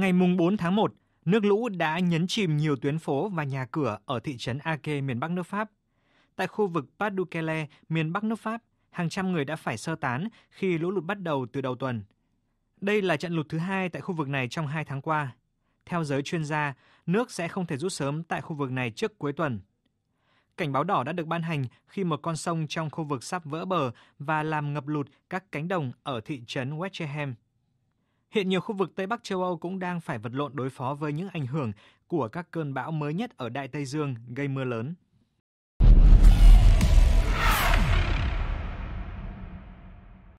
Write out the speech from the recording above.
Ngày 4 tháng 1, nước lũ đã nhấn chìm nhiều tuyến phố và nhà cửa ở thị trấn Ake miền Bắc nước Pháp. Tại khu vực pas du miền Bắc nước Pháp, hàng trăm người đã phải sơ tán khi lũ lụt bắt đầu từ đầu tuần. Đây là trận lụt thứ hai tại khu vực này trong hai tháng qua. Theo giới chuyên gia, nước sẽ không thể rút sớm tại khu vực này trước cuối tuần. Cảnh báo đỏ đã được ban hành khi một con sông trong khu vực sắp vỡ bờ và làm ngập lụt các cánh đồng ở thị trấn Westchester. Hiện nhiều khu vực Tây Bắc châu Âu cũng đang phải vật lộn đối phó với những ảnh hưởng của các cơn bão mới nhất ở Đại Tây Dương gây mưa lớn.